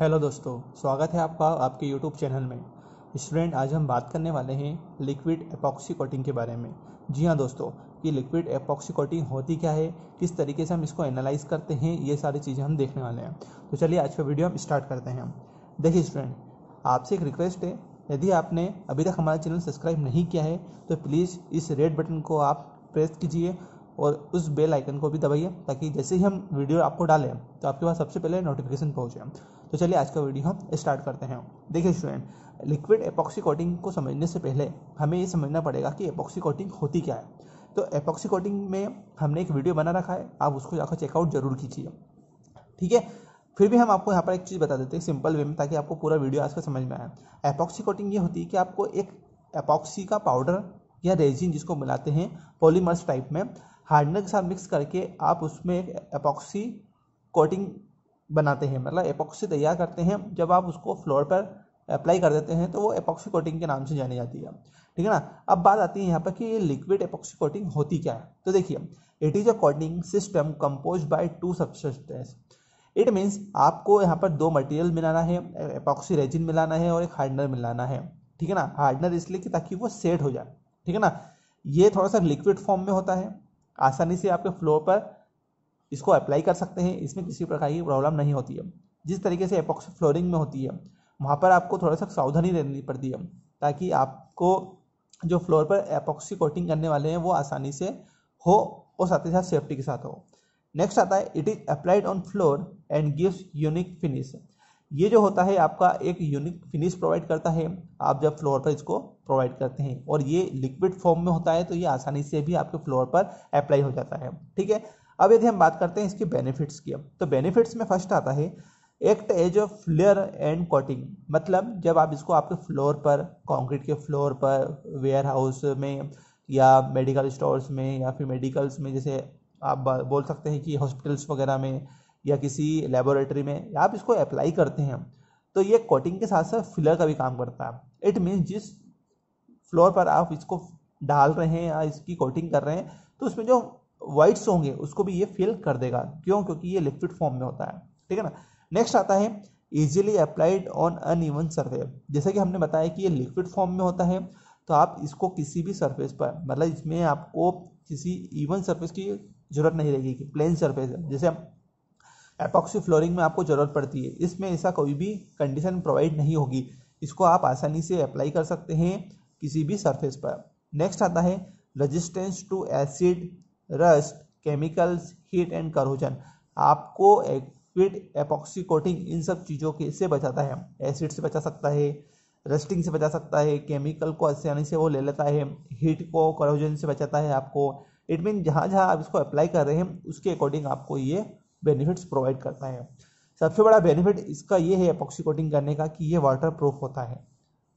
hello दोस्तों स्वागत है आपका आपके यूट्यूब चैनल में स्टूडेंट आज हम बात करने वाले हैं लिक्विड एपॉक्सी कोटिंग के बारे में जी हाँ दोस्तों कि लिक्विड एपॉक्सी कोटिंग होती क्या है किस तरीके से हम इसको एनालाइज करते हैं ये सारी चीज़ें हम देखने वाले हैं तो चलिए आज का वीडियो हम स्टार्ट करते हैं देखिए स्टूडेंट आपसे एक रिक्वेस्ट है यदि आपने अभी तक हमारा चैनल सब्सक्राइब नहीं किया है तो प्लीज़ इस रेड बटन को आप प्रेस कीजिए और उस बेल आइकन को भी दबाइए ताकि जैसे ही हम वीडियो आपको डालें तो आपके पास सबसे पहले नोटिफिकेशन पहुँचे तो चलिए आज का वीडियो हम स्टार्ट करते हैं देखिए स्टूडेंट लिक्विड एपॉक्सी कोटिंग को समझने से पहले हमें ये समझना पड़ेगा कि एपॉक्सी कोटिंग होती क्या है तो एपॉक्सी कोटिंग में हमने एक वीडियो बना रखा है आप उसको जाकर चेकआउट जरूर कीजिए ठीक है फिर भी हम आपको यहाँ पर एक चीज़ बता देते हैं सिंपल वे में ताकि आपको पूरा वीडियो आज का समझ में आए एपॉक्सी कोटिंग ये होती है कि आपको एक एपॉक्सी का पाउडर या रेजिन जिसको मिलाते हैं पॉलीमर्स टाइप में हार्डनर के साथ मिक्स करके आप उसमें एक एपॉक्सी कोटिंग बनाते हैं मतलब एपॉक्सी तैयार करते हैं जब आप उसको फ्लोर पर अप्लाई कर देते हैं तो वो एपॉक्सी कोटिंग के नाम से जानी जाती है ठीक है ना अब बात आती है यहाँ पर कि ये लिक्विड एपॉक्सी कोटिंग होती क्या है तो देखिए it is a coating system compose by two substance it means आपको यहाँ पर दो मटेरियल मिलाना है एपॉक्सी रेजिन मिलाना है और एक हार्डनर मिलाना है ठीक है ना हार्डनर इसलिए कि ताकि वो सेट हो जाए ठीक है ना ये थोड़ा सा लिक्विड फॉर्म में होता है आसानी से आपके फ्लोर पर इसको अप्लाई कर सकते हैं इसमें किसी प्रकार की प्रॉब्लम नहीं होती है जिस तरीके से एपॉक्सी फ्लोरिंग में होती है वहाँ पर आपको थोड़ा सा सावधानी रहनी पड़ती है ताकि आपको जो फ्लोर पर एपॉक्सी कोटिंग करने वाले हैं वो आसानी से हो और साथ ही साथ सेफ्टी के साथ हो नेक्स्ट आता है it is applied on floor and gives unique finish ये जो होता है आपका एक यूनिक फिनिश प्रोवाइड करता है आप जब फ्लोर पर इसको प्रोवाइड करते हैं और ये लिक्विड फॉर्म में होता है तो ये आसानी से भी आपके फ्लोर पर अप्लाई हो जाता है ठीक है अब यदि हम बात करते हैं इसकी बेनिफिट्स की अब तो बेनिफिट्स में फर्स्ट आता है act as of flare and coating मतलब जब आप इसको आपके फ्लोर पर कंक्रीट के फ्लोर पर वेयर हाउस में या मेडिकल स्टोर्स में या फिर मेडिकल्स में जैसे आप बोल सकते हैं कि हॉस्पिटल्स वगैरह में या किसी लेबोरेटरी में या आप इसको अप्लाई करते हैं तो ये कोटिंग के साथ साथ फिलर का भी काम करता है इट मीन्स जिस फ्लोर पर आप इसको डाल रहे हैं या इसकी कोटिंग कर रहे हैं तो उसमें जो वाइट्स होंगे उसको भी ये फिल कर देगा क्यों क्योंकि ये लिक्विड फॉर्म में होता है ठीक है ना नेक्स्ट आता है easily applied on uneven surface जैसे कि हमने बताया कि ये लिक्विड फॉर्म में होता है तो आप इसको किसी भी सरफेस पर मतलब इसमें आपको किसी ईवन सरफेस की जरूरत नहीं रहेगी कि प्लेन सरफेस है जैसे एपॉक्सी फ्लोरिंग में आपको ज़रूरत पड़ती है इसमें ऐसा कोई भी कंडीशन प्रोवाइड नहीं होगी इसको आप आसानी से अप्लाई कर सकते हैं किसी भी सरफेस पर नेक्स्ट आता है resistance to acid rust chemicals heat and corrosion आपको एक्विड एपॉक्सी कोटिंग इन सब चीज़ों के से बचाता है एसिड से बचा सकता है रस्टिंग से बचा सकता है केमिकल को आसानी से वो ले लेता है हीट को करोजन से बचाता है आपको इट मीन जहाँ जहाँ आप इसको अप्लाई कर रहे हैं उसके अकॉर्डिंग आपको ये बेनिफिट्स प्रोवाइड करता है सबसे बड़ा बेनिफिट इसका ये है एपॉक्सी कोटिंग करने का कि ये वाटर प्रूफ होता है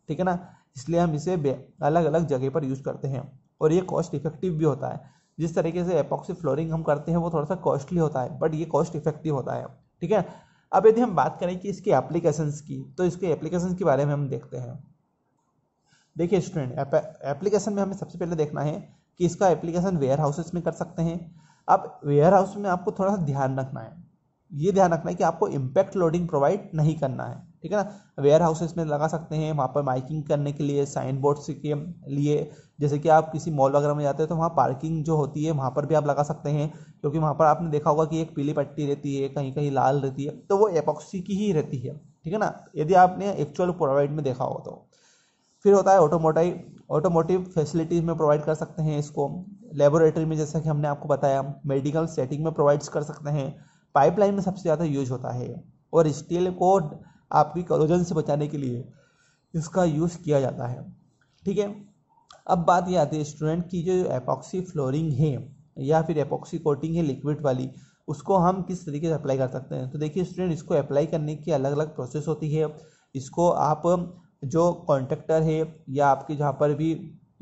ठीक है ना इसलिए हम इसे अलग अलग जगह पर यूज़ करते हैं और ये कॉस्ट इफेक्टिव भी होता है जिस तरीके से एपॉक्सी फ्लोरिंग हम करते हैं वो थोड़ा सा कॉस्टली होता है बट ये कॉस्ट इफेक्टिव होता है ठीक है अब यदि हम बात करें कि इसकी एप्लीकेशंस की तो इसके एप्लीकेशंस के बारे में हम देखते हैं देखिए स्टूडेंट एप्लीकेशन में हमें सबसे पहले देखना है कि इसका एप्लीकेशन वेयर हाउसेस में कर सकते हैं अब वेयर हाउस में आपको थोड़ा सा ध्यान रखना है ये ध्यान रखना है कि आपको इम्पैक्ट लोडिंग प्रोवाइड नहीं करना है ठीक है ना वेयर हाउसेस में लगा सकते हैं वहाँ पर माइकिंग करने के लिए साइन बोर्ड्स के लिए जैसे कि आप किसी मॉल वगैरह में जाते हैं तो वहाँ पार्किंग जो होती है वहाँ पर भी आप लगा सकते हैं क्योंकि वहाँ पर आपने देखा होगा कि एक पीली पट्टी रहती है कहीं कहीं लाल रहती है तो वो एपॉक्सी की ही रहती है ठीक है ना यदि आपने एक्चुअल प्रोवाइड में देखा हो तो फिर होता है ऑटोमोटाइव ऑटोमोटिव फैसिलिटीज़ में प्रोवाइड कर सकते हैं इसको लेबोरेटरी में जैसा कि हमने आपको बताया मेडिकल सेटिंग में प्रोवाइड्स कर सकते हैं पाइपलाइन में सबसे ज़्यादा यूज होता है और स्टील को आपकी करोजन से बचाने के लिए इसका यूज़ किया जाता है ठीक है अब बात यह आती है स्टूडेंट की जो एपॉक्सी फ्लोरिंग है या फिर एपॉक्सी कोटिंग है लिक्विड वाली उसको हम किस तरीके से अप्लाई कर सकते हैं तो देखिए स्टूडेंट इसको अप्लाई करने की अलग अलग प्रोसेस होती है इसको आप जो कॉन्ट्रेक्टर है या आपके जहाँ पर भी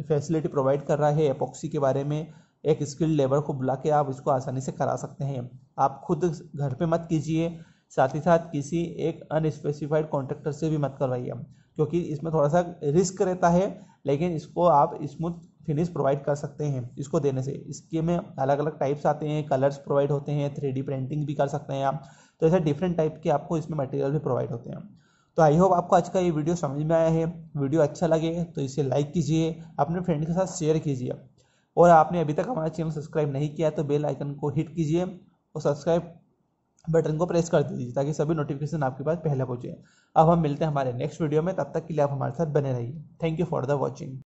फैसिलिटी प्रोवाइड कर रहा है एपॉक्सी के बारे में एक स्किल्ड लेबर को बुला के आप इसको आसानी से करा सकते हैं आप खुद घर पे मत कीजिए साथ ही साथ किसी एक अनस्पेसिफाइड कॉन्ट्रैक्टर से भी मत करवाइए क्योंकि इसमें थोड़ा सा रिस्क रहता है लेकिन इसको आप स्मूथ फिनिश प्रोवाइड कर सकते हैं इसको देने से इसके में अलग अलग टाइप्स आते हैं कलर्स प्रोवाइड होते हैं थ्री प्रिंटिंग भी कर सकते हैं आप तो ऐसे डिफरेंट टाइप के आपको इसमें मटेरियल भी प्रोवाइड होते हैं तो आई होप आपको आज का ये वीडियो समझ में आया है वीडियो अच्छा लगे तो इसे लाइक कीजिए अपने फ्रेंड के साथ शेयर कीजिए और आपने अभी तक हमारा चैनल सब्सक्राइब नहीं किया तो बेल आइकन को हिट कीजिए और सब्सक्राइब बटन को प्रेस कर दीजिए ताकि सभी नोटिफिकेशन आपके पास पहले पहुँचे अब हम मिलते हैं हमारे नेक्स्ट वीडियो में तब तक के लिए आप हमारे साथ बने रहिए thank you for the watching